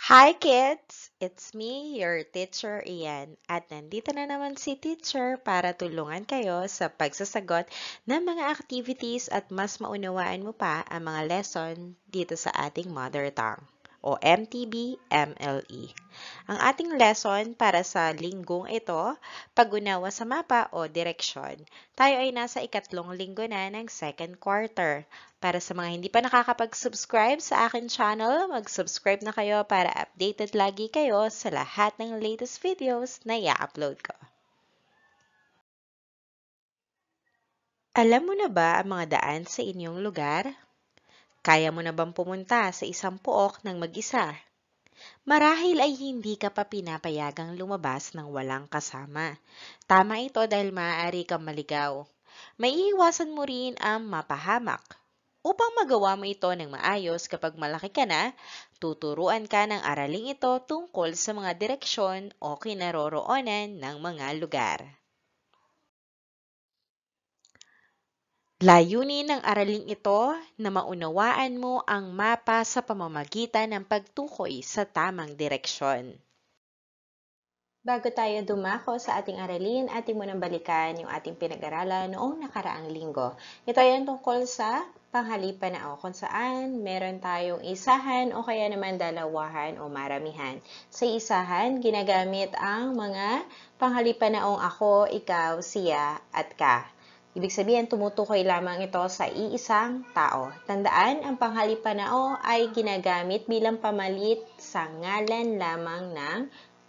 Hi kids! It's me, your teacher Ian. At nandito na naman si teacher para tulungan kayo sa pagsasagot ng mga activities at mas maunawaan mo pa ang mga lesson dito sa ating mother tongue o MTB-MLE. Ang ating lesson para sa linggong ito, pag-unawa sa mapa o direksyon. Tayo ay nasa ikatlong linggo na ng second quarter. Para sa mga hindi pa nakakapag-subscribe sa akin channel, mag-subscribe na kayo para updated lagi kayo sa lahat ng latest videos na i-upload ko. Alam mo na ba ang mga daan sa inyong lugar? Kaya mo na bang pumunta sa isang puok ng mag-isa? Marahil ay hindi ka pa pinapayagang lumabas ng walang kasama. Tama ito dahil maaari kang maligaw. Maiiwasan mo rin ang mapahamak. Upang magawa mo ito ng maayos kapag malaki ka na, tuturuan ka ng araling ito tungkol sa mga direksyon o kinaroroonan ng mga lugar. Layunin ng araling ito na maunawaan mo ang mapa sa pamamagitan ng pagtukoy sa tamang direksyon. Bago tayo dumako sa ating aralin, ating munang balikan yung ating pinag-aralan noong nakaraang linggo. Ito ay ang tungkol sa panghalipan na o kung saan meron tayong isahan o kaya naman dalawahan o maramihan. Sa isahan, ginagamit ang mga panghalipan na ako, ikaw, siya, at ka. Ibig sabihin, tumutukoy lamang ito sa iisang tao. Tandaan, ang panghalipalao ay ginagamit bilang pamalit sa ngalan lamang ng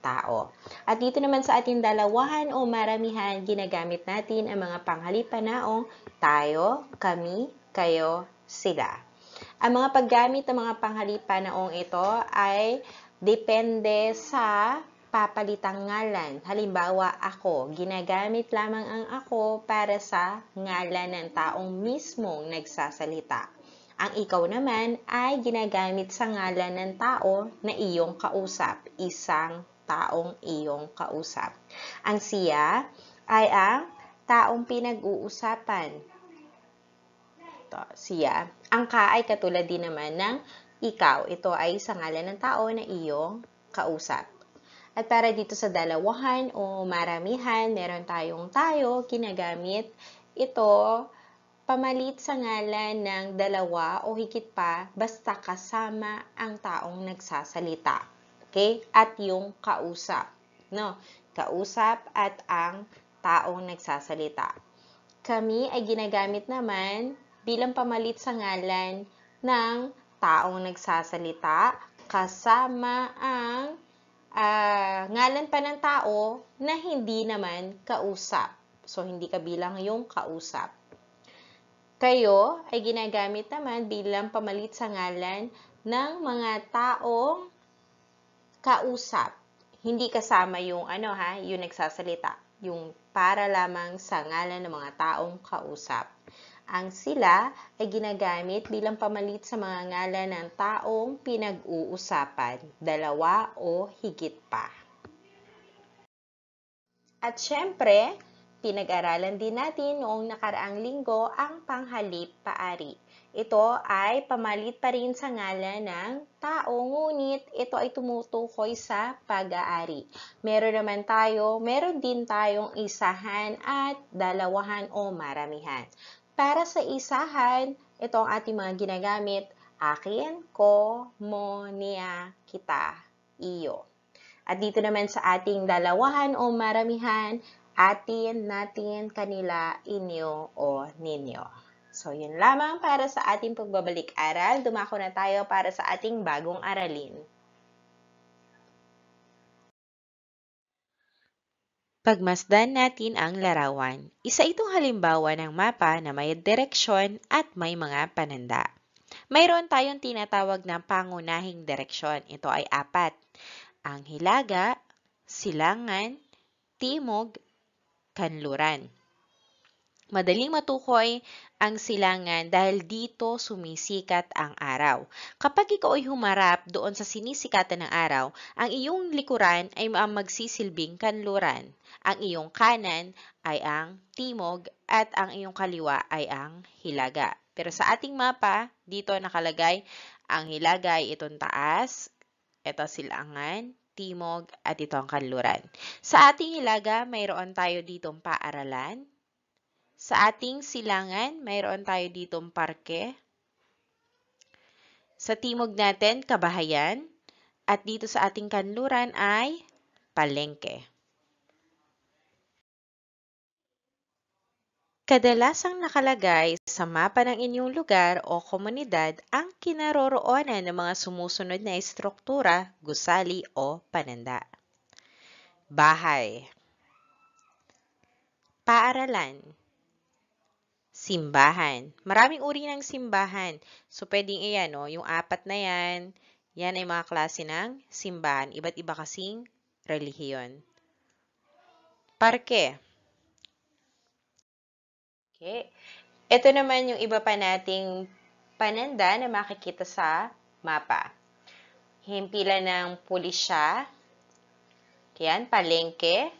tao. At dito naman sa ating dalawahan o maramihan, ginagamit natin ang mga panghalipanao tayo, kami, kayo, sila. Ang mga paggamit ng mga panghalipa naong ito ay depende sa papalitang ngalan. Halimbawa, ako. Ginagamit lamang ang ako para sa ngalan ng taong mismong nagsasalita. Ang ikaw naman ay ginagamit sa ngalan ng tao na iyong kausap, isang taong iyong kausap. Ang siya ay ang taong pinag-uusapan, ito, siya. Ang ka ay katulad din naman ng ikaw. Ito ay sa ngalan ng tao na iyong kausap. At para dito sa dalawahan o maramihan, meron tayong tayo, kinagamit ito pamalit sa ngalan ng dalawa o higit pa basta kasama ang taong nagsasalita. Okay? At yung kausap. No? Kausap at ang taong nagsasalita. Kami ay ginagamit naman bilang pamalit sa ngalan ng taong nagsasalita kasama ang uh, ngalan pa ng tao na hindi naman kausap. So, hindi kabilang yung kausap. Kayo ay ginagamit naman bilang pamalit sa ngalan ng mga taong kausap. Hindi kasama yung ano ha, yung nagsasalita. Yung para lamang sa ngalan ng mga taong kausap. Ang sila ay ginagamit bilang pamalit sa mga ngalan ng taong pinag-uusapan, dalawa o higit pa. At syempre, pinag-aralan din natin noong nakaraang linggo ang panghalip paari. Ito ay pamalit pa rin sa ngalan ng tao, ngunit ito ay tumutukoy sa pag-aari. Meron naman tayo, meron din tayong isahan at dalawahan o maramihan. Para sa isahan, ito ang ating mga ginagamit. Akin, ko, mo, niya, kita, iyo. At dito naman sa ating dalawahan o maramihan, atin, natin, kanila, inyo o ninyo. So, yun lamang para sa ating pagbabalik-aral. Dumako na tayo para sa ating bagong aralin. Pagmasdan natin ang larawan. Isa itong halimbawa ng mapa na may direksyon at may mga pananda. Mayroon tayong tinatawag na pangunahing direksyon. Ito ay apat. Ang hilaga, silangan, timog, kanluran. Madaling matukoy ang silangan dahil dito sumisikat ang araw. Kapag ikaw ay humarap doon sa sinisikatan ng araw, ang iyong likuran ay ang magsisilbing kanluran. Ang iyong kanan ay ang timog at ang iyong kaliwa ay ang hilaga. Pero sa ating mapa, dito nakalagay ang hilaga ay itong taas, ito silangan, timog, at ito ang kanluran. Sa ating hilaga, mayroon tayo ditong paaralan, sa ating silangan, mayroon tayo ditong parke. Sa timog natin, kabahayan. At dito sa ating kanluran ay palengke. Kadalasang nakalagay sa mapa ng inyong lugar o komunidad ang kinaroroonan ng mga sumusunod na istruktura, gusali o pananda. Bahay Paaralan simbahan. Maraming uri ng simbahan. So, pwedeng iyan, no? Oh, yung apat na yan, yan ay mga klase ng simbahan. Iba't iba kasing relihiyon. Parke. Okay. Ito naman yung iba pa nating pananda na makikita sa mapa. Himpilan ng pulisya, yan, palengke,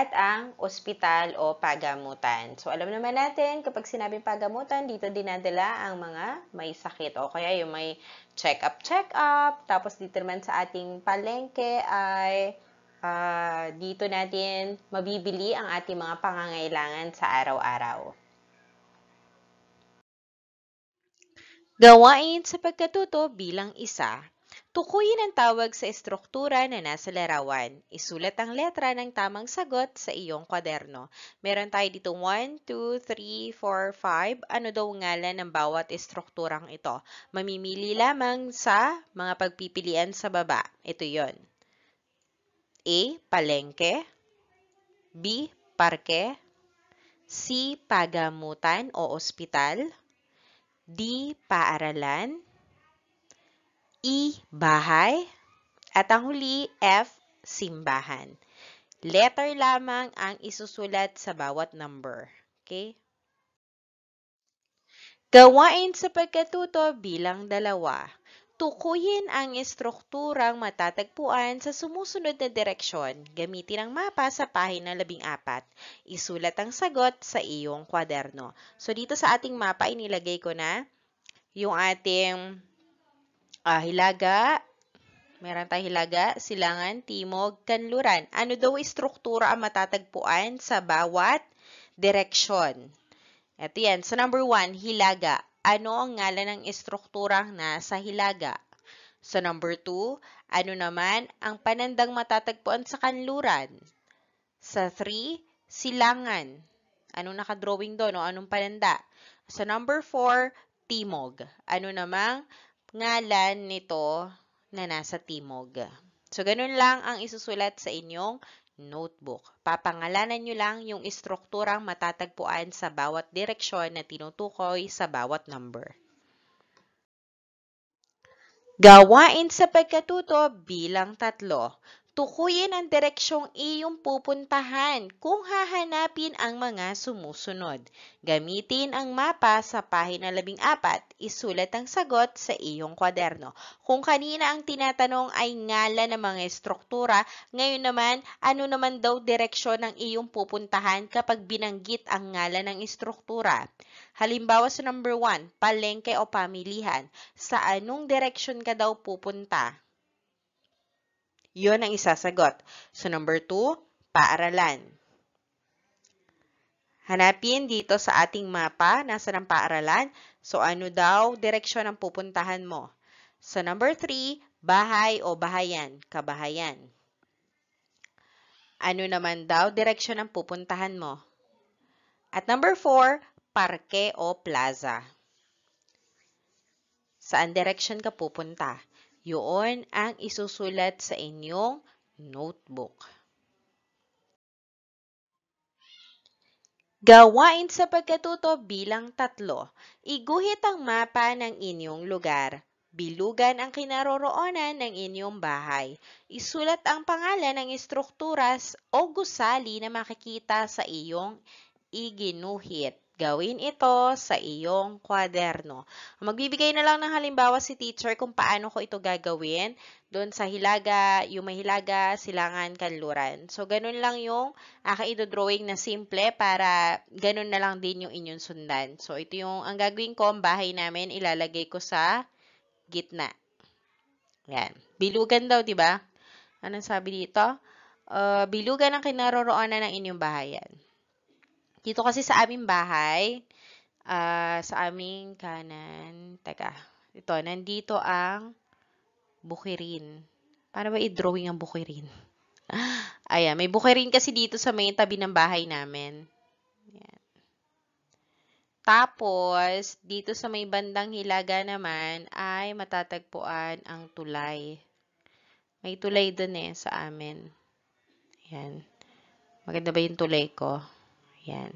at ang ospital o pagamutan. So, alam naman natin, kapag sinabing pagamutan, dito dinadala ang mga may sakit o kaya yung may check-up, check-up. Tapos, dito naman sa ating palengke ay uh, dito natin mabibili ang ating mga pangangailangan sa araw-araw. Gawain sa pagkatuto bilang isa Tukuyin ang tawag sa estruktura na nasa larawan. Isulat ang letra ng tamang sagot sa iyong kwaderno. Meron tayo dito 1, 2, 3, 4, 5. Ano daw ngalan ng bawat estrukturang ito? Mamimili lamang sa mga pagpipilian sa baba. Ito yon. A. Palengke B. Parke C. Pagamutan o ospital D. Paaralan E. Bahay. At ang huli, F. Simbahan. Letter lamang ang isusulat sa bawat number. Okay? Gawain sa pagkatuto bilang dalawa. Tukuyin ang estrukturang matatagpuan sa sumusunod na direksyon. Gamitin ang mapa sa pahina 14. Isulat ang sagot sa iyong kwaderno. So, dito sa ating mapa, inilagay ko na yung ating ah, hilaga, meron tayong hilaga, silangan, timog, kanluran. Ano daw istruktura ang matatagpuan sa bawat direksyon? Ito yan. so, number 1, hilaga. Ano ang ngalan ng istrukturang nasa hilaga? so, number 2, ano naman ang panandang matatagpuan sa kanluran? Sa 3, silangan. Anong nakadrawing doon No? anong pananda? Sa so, number 4, timog. Ano namang ngalan nito na nasa timog. So, ganun lang ang isusulat sa inyong notebook. Papangalanan nyo lang yung istrukturang matatagpuan sa bawat direksyon na tinutukoy sa bawat number. Gawain sa pagkatuto bilang tatlo. Tukuyin ang direksyong iyong pupuntahan kung hahanapin ang mga sumusunod. Gamitin ang mapa sa pahina 14. Isulat ang sagot sa iyong kwaderno. Kung kanina ang tinatanong ay ngalan ng mga estruktura, ngayon naman, ano naman daw direksyon ng iyong pupuntahan kapag binanggit ang ngalan ng estruktura? Halimbawa sa number 1, palengke o pamilihan, sa anong direksyon ka daw pupunta? Yun ang isasagot. So, number 2, paaralan. Hanapin dito sa ating mapa, nasa ng paaralan. So, ano daw direksyon ang pupuntahan mo? So, number 3, bahay o bahayan, kabahayan. Ano naman daw direksyon ang pupuntahan mo? At number 4, parke o plaza. Saan direksyon ka pupunta? Yun ang isusulat sa inyong notebook. Gawain sa pagkatuto bilang tatlo. Iguhit ang mapa ng inyong lugar. Bilugan ang kinaroroonan ng inyong bahay. Isulat ang pangalan ng istrukturas o gusali na makikita sa iyong iginuhit. Gawin ito sa iyong kwaderno. Magbibigay na lang ng halimbawa si teacher kung paano ko ito gagawin doon sa Hilaga, yung Yumahilaga, Silangan, Kanluran. So, ganun lang yung aking drawing na simple para ganun na lang din yung inyong sundan. So, ito yung ang gagawin ko, ang bahay namin, ilalagay ko sa gitna. Yan. Bilugan daw, di ba? Anong sabi dito? Uh, bilugan ang kinaroroonan ng inyong bahayan. Dito kasi sa aming bahay, uh, sa aming kanan, teka, ito, nandito ang bukirin. Paano ba i-drawing ang bukirin? Ayan, may bukirin kasi dito sa may tabi ng bahay namin. Ayan. Tapos, dito sa may bandang hilaga naman, ay matatagpuan ang tulay. May tulay dun eh sa amin. Ayan. Maganda ba yung tulay ko? Yan.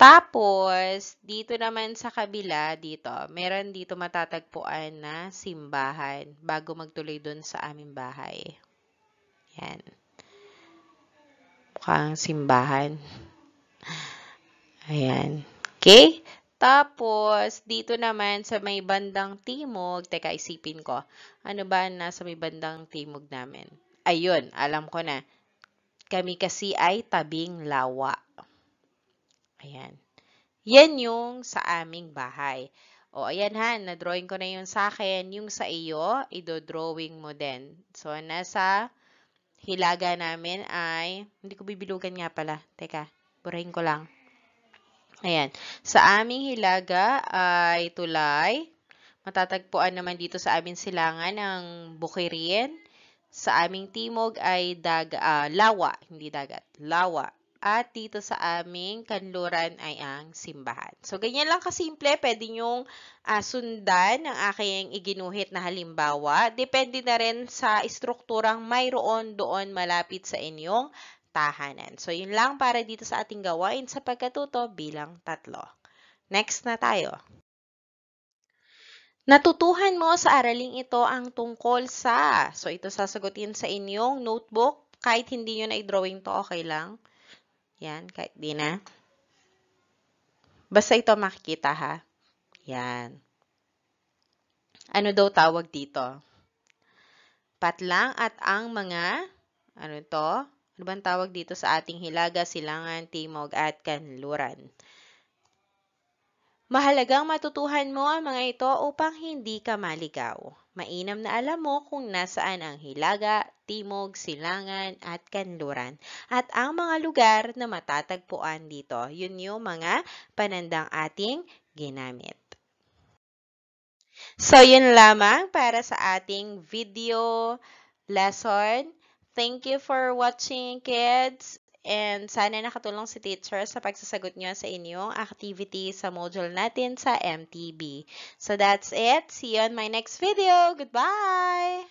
Tapos, dito naman sa kabila, dito, meron dito matatagpuan na simbahan bago magtuloy dun sa aming bahay. Yan. Mukhang simbahan. Ayan. Okay? Tapos, dito naman sa may bandang timog, teka, isipin ko, ano ba nasa may bandang timog namin? Ayun, alam ko na. Kami kasi ay tabing lawa. Ayan. Yan yung sa aming bahay. O, ayan ha, na-drawing ko na yung sa akin. Yung sa iyo, ido-drawing mo din. So, nasa hilaga namin ay, hindi ko bibilugan nga pala. Teka, burahin ko lang. Ayan. Sa aming hilaga ay tulay. Matatagpuan naman dito sa aming silangan ang bukirin. Sa aming timog ay daga, uh, lawa, hindi dagat, lawa at dito sa aming kanluran ay ang simbahan. So, ganyan lang kasimple. Pwede nyong uh, sundan ang aking iginuhit na halimbawa. Depende na rin sa istrukturang mayroon doon malapit sa inyong tahanan. So, yun lang para dito sa ating gawain sa pagkatuto bilang tatlo. Next na tayo. Natutuhan mo sa araling ito ang tungkol sa. So, ito sasagutin sa inyong notebook. Kahit hindi nyo na i-drawing to, okay lang. Yan, kahit di na. Basta ito makikita ha. Yan. Ano daw tawag dito? Patlang at ang mga, ano to? Ano bang tawag dito sa ating Hilaga, Silangan, Timog at Kanluran? Mahalagang matutuhan mo ang mga ito upang hindi ka maligaw. Mainam na alam mo kung nasaan ang Hilaga, Timog, Silangan at Kanluran. At ang mga lugar na matatagpuan dito, yun yung mga panandang ating ginamit. So, yun lamang para sa ating video lesson. Thank you for watching, kids and sana nakatulong si teacher sa pagsasagot niyo sa inyong activity sa module natin sa MTB. So that's it. See you on my next video. Goodbye!